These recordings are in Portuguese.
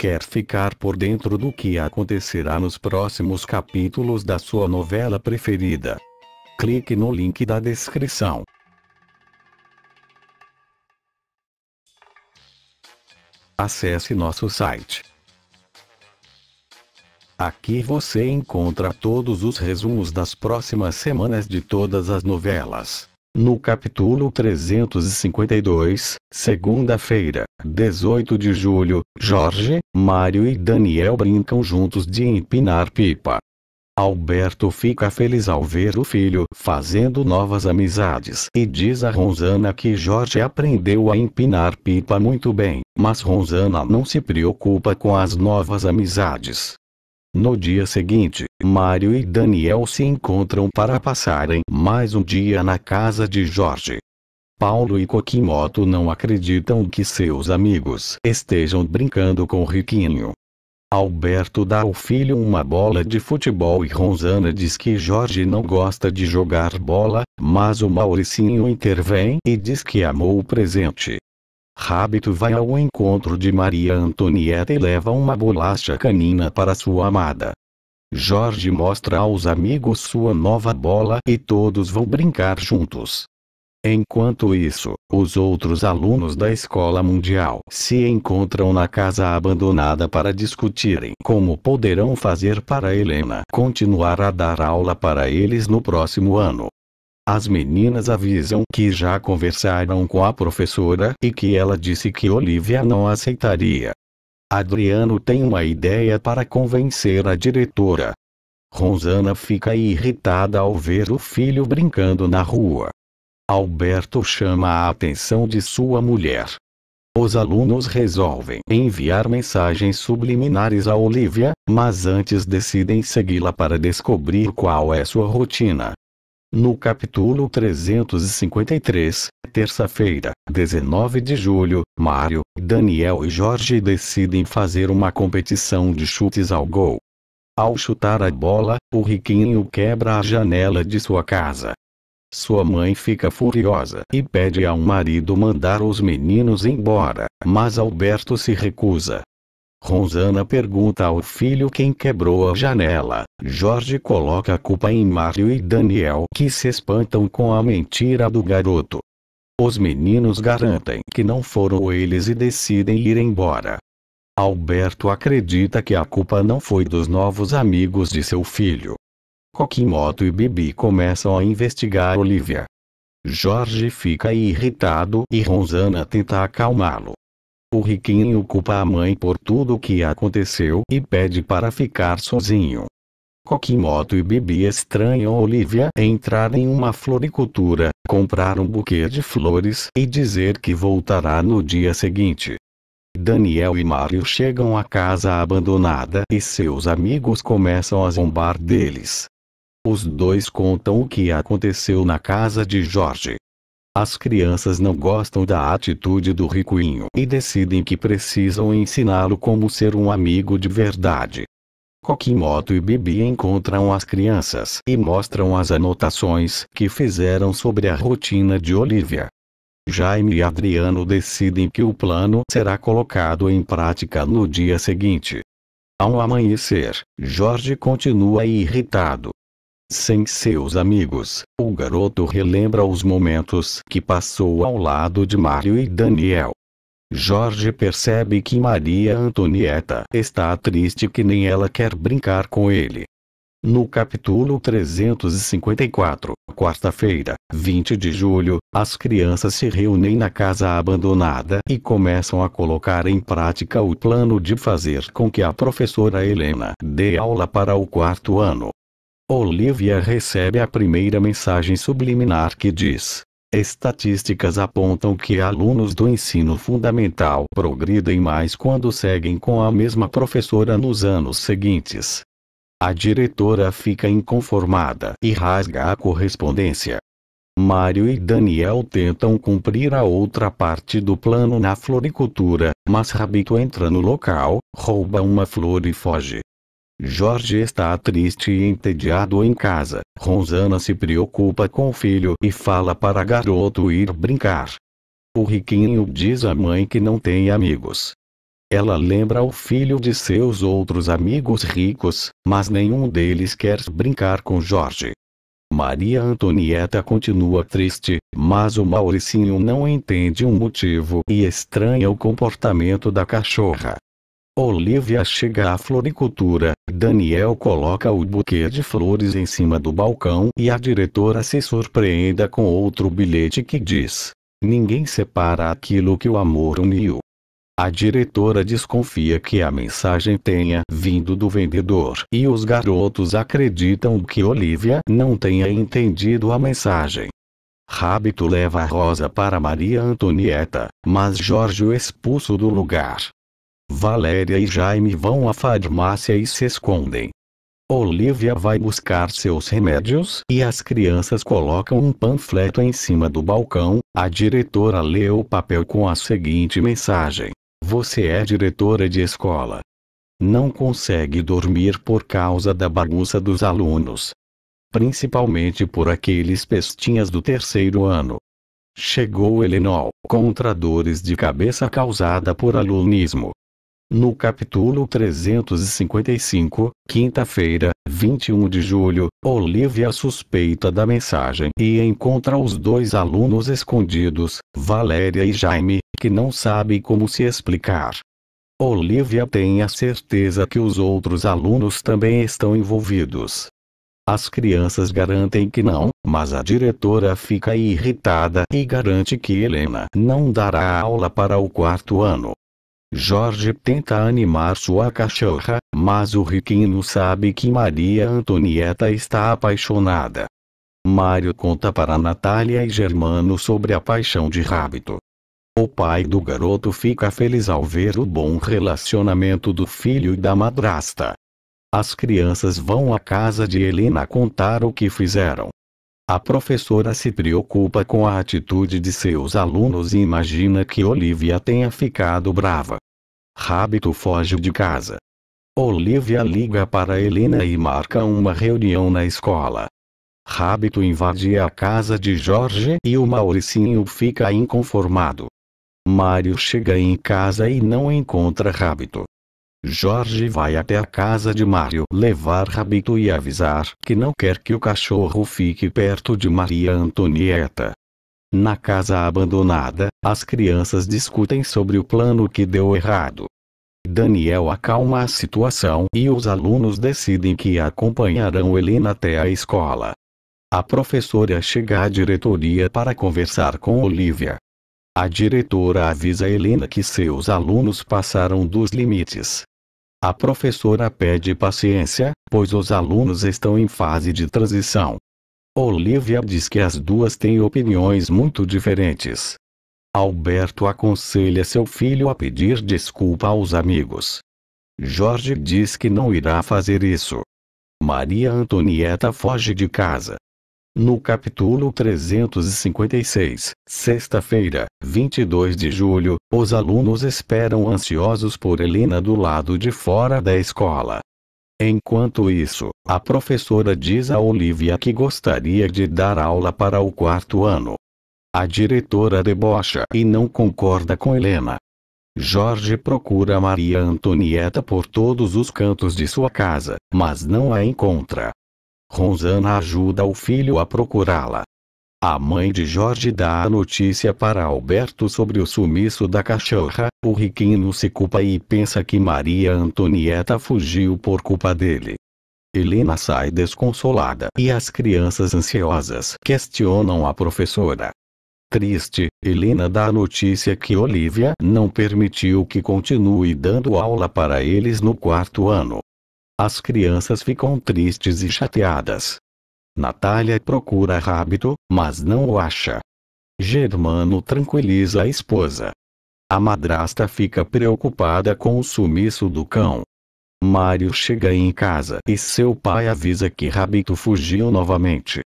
quer ficar por dentro do que acontecerá nos próximos capítulos da sua novela preferida. Clique no link da descrição. Acesse nosso site. Aqui você encontra todos os resumos das próximas semanas de todas as novelas. No capítulo 352, segunda-feira, 18 de julho, Jorge, Mário e Daniel brincam juntos de empinar pipa. Alberto fica feliz ao ver o filho fazendo novas amizades e diz a Ronzana que Jorge aprendeu a empinar pipa muito bem, mas Ronzana não se preocupa com as novas amizades. No dia seguinte, Mário e Daniel se encontram para passarem mais um dia na casa de Jorge. Paulo e Kokimoto não acreditam que seus amigos estejam brincando com Riquinho. Alberto dá ao filho uma bola de futebol e Ronzana diz que Jorge não gosta de jogar bola, mas o Mauricinho intervém e diz que amou o presente. Rábito vai ao encontro de Maria Antonieta e leva uma bolacha canina para sua amada. Jorge mostra aos amigos sua nova bola e todos vão brincar juntos. Enquanto isso, os outros alunos da escola mundial se encontram na casa abandonada para discutirem como poderão fazer para Helena continuar a dar aula para eles no próximo ano. As meninas avisam que já conversaram com a professora e que ela disse que Olivia não aceitaria. Adriano tem uma ideia para convencer a diretora. Rosana fica irritada ao ver o filho brincando na rua. Alberto chama a atenção de sua mulher. Os alunos resolvem enviar mensagens subliminares a Olivia, mas antes decidem segui-la para descobrir qual é sua rotina no capítulo 353, terça-feira, 19 de julho, Mário, Daniel e Jorge decidem fazer uma competição de chutes ao gol. Ao chutar a bola, o riquinho quebra a janela de sua casa. Sua mãe fica furiosa e pede ao marido mandar os meninos embora, mas Alberto se recusa. Rosana pergunta ao filho quem quebrou a janela. Jorge coloca a culpa em Mário e Daniel que se espantam com a mentira do garoto. Os meninos garantem que não foram eles e decidem ir embora. Alberto acredita que a culpa não foi dos novos amigos de seu filho. Coquimoto e Bibi começam a investigar Olivia. Jorge fica irritado e Rosana tenta acalmá-lo. O riquinho culpa a mãe por tudo o que aconteceu e pede para ficar sozinho. Coquimoto e Bibi estranham Olivia entrar em uma floricultura, comprar um buquê de flores e dizer que voltará no dia seguinte. Daniel e Mario chegam à casa abandonada e seus amigos começam a zombar deles. Os dois contam o que aconteceu na casa de Jorge. As crianças não gostam da atitude do ricoinho e decidem que precisam ensiná-lo como ser um amigo de verdade. Kokimoto e Bibi encontram as crianças e mostram as anotações que fizeram sobre a rotina de Olivia. Jaime e Adriano decidem que o plano será colocado em prática no dia seguinte. Ao amanhecer, Jorge continua irritado, sem seus amigos, o garoto relembra os momentos que passou ao lado de Mário e Daniel. Jorge percebe que Maria Antonieta está triste que nem ela quer brincar com ele. No capítulo 354, quarta-feira, 20 de julho, as crianças se reúnem na casa abandonada e começam a colocar em prática o plano de fazer com que a professora Helena dê aula para o quarto ano. Olivia recebe a primeira mensagem subliminar que diz: Estatísticas apontam que alunos do ensino fundamental progridem mais quando seguem com a mesma professora nos anos seguintes. A diretora fica inconformada e rasga a correspondência. Mário e Daniel tentam cumprir a outra parte do plano na floricultura, mas Rabito entra no local, rouba uma flor e foge. Jorge está triste e entediado em casa. Rosana se preocupa com o filho e fala para garoto ir brincar. O riquinho diz à mãe que não tem amigos. Ela lembra o filho de seus outros amigos ricos, mas nenhum deles quer brincar com Jorge. Maria Antonieta continua triste, mas o Mauricinho não entende o um motivo e estranha o comportamento da cachorra. Olivia chega à floricultura, Daniel coloca o buquê de flores em cima do balcão e a diretora se surpreenda com outro bilhete que diz: Ninguém separa aquilo que o amor uniu. A diretora desconfia que a mensagem tenha vindo do vendedor e os garotos acreditam que Olivia não tenha entendido a mensagem. Rábito leva a rosa para Maria Antonieta, mas Jorge o expulso do lugar. Valéria e Jaime vão à farmácia e se escondem. Olivia vai buscar seus remédios e as crianças colocam um panfleto em cima do balcão. A diretora lê o papel com a seguinte mensagem: Você é diretora de escola. Não consegue dormir por causa da bagunça dos alunos. Principalmente por aqueles pestinhas do terceiro ano. Chegou Elenol, contra dores de cabeça causada por alunismo. No capítulo 355, quinta-feira, 21 de julho, Olivia suspeita da mensagem e encontra os dois alunos escondidos, Valéria e Jaime, que não sabem como se explicar. Olivia tem a certeza que os outros alunos também estão envolvidos. As crianças garantem que não, mas a diretora fica irritada e garante que Helena não dará aula para o quarto ano. Jorge tenta animar sua cachorra, mas o Riquinho sabe que Maria Antonieta está apaixonada. Mário conta para Natália e Germano sobre a paixão de Rábito. O pai do garoto fica feliz ao ver o bom relacionamento do filho e da madrasta. As crianças vão à casa de Helena contar o que fizeram. A professora se preocupa com a atitude de seus alunos e imagina que Olivia tenha ficado brava. Rábito foge de casa. Olivia liga para Helena e marca uma reunião na escola. Rábito invade a casa de Jorge e o Mauricinho fica inconformado. Mário chega em casa e não encontra Rábito. Jorge vai até a casa de Mario levar Rabito e avisar que não quer que o cachorro fique perto de Maria Antonieta. Na casa abandonada, as crianças discutem sobre o plano que deu errado. Daniel acalma a situação e os alunos decidem que acompanharão Helena até a escola. A professora chega à diretoria para conversar com Olivia. A diretora avisa Helena que seus alunos passaram dos limites a professora pede paciência, pois os alunos estão em fase de transição. Olivia diz que as duas têm opiniões muito diferentes. Alberto aconselha seu filho a pedir desculpa aos amigos. Jorge diz que não irá fazer isso. Maria Antonieta foge de casa. No capítulo 356, sexta-feira, 22 de julho, os alunos esperam ansiosos por Helena do lado de fora da escola. Enquanto isso, a professora diz a Olivia que gostaria de dar aula para o quarto ano. A diretora debocha e não concorda com Helena. Jorge procura Maria Antonieta por todos os cantos de sua casa, mas não a encontra. Ronzana ajuda o filho a procurá-la. A mãe de Jorge dá a notícia para Alberto sobre o sumiço da cachorra, o riquinho se culpa e pensa que Maria Antonieta fugiu por culpa dele. Helena sai desconsolada e as crianças ansiosas questionam a professora. Triste, Helena dá a notícia que Olivia não permitiu que continue dando aula para eles no quarto ano. As crianças ficam tristes e chateadas. Natália procura Rábito, mas não o acha. Germano tranquiliza a esposa. A madrasta fica preocupada com o sumiço do cão. Mário chega em casa e seu pai avisa que Rabito fugiu novamente.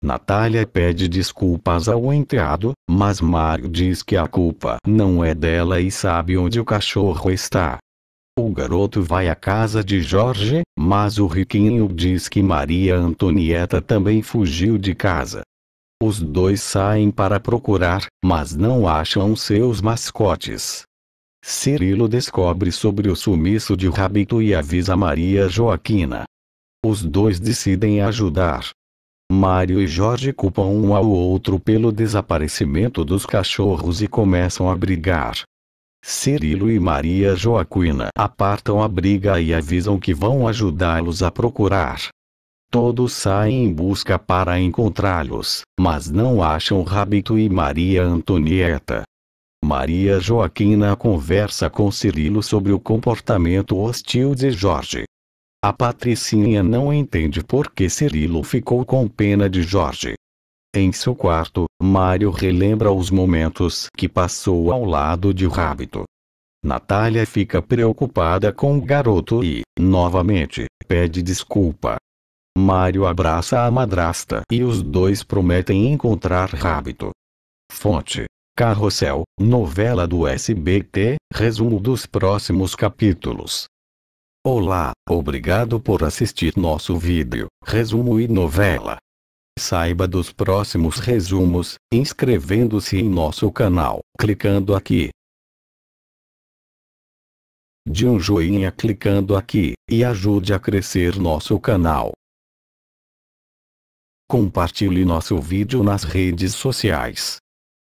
Natália pede desculpas ao enteado, mas Mário diz que a culpa não é dela e sabe onde o cachorro está. O garoto vai à casa de Jorge, mas o riquinho diz que Maria Antonieta também fugiu de casa. Os dois saem para procurar, mas não acham seus mascotes. Cirilo descobre sobre o sumiço de Rabito e avisa Maria Joaquina. Os dois decidem ajudar. Mário e Jorge culpam um ao outro pelo desaparecimento dos cachorros e começam a brigar. Cirilo e Maria Joaquina apartam a briga e avisam que vão ajudá-los a procurar. Todos saem em busca para encontrá-los, mas não acham Rábito e Maria Antonieta. Maria Joaquina conversa com Cirilo sobre o comportamento hostil de Jorge. A Patricinha não entende por que Cirilo ficou com pena de Jorge. Em seu quarto, Mario relembra os momentos que passou ao lado de Rábido. Natália fica preocupada com o garoto e, novamente, pede desculpa. Mario abraça a madrasta e os dois prometem encontrar Rábido. Fonte: Carrossel, novela do SBT, resumo dos próximos capítulos. Olá, obrigado por assistir nosso vídeo, resumo e novela. Saiba dos próximos resumos, inscrevendo-se em nosso canal, clicando aqui. De um joinha clicando aqui, e ajude a crescer nosso canal. Compartilhe nosso vídeo nas redes sociais.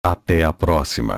Até a próxima!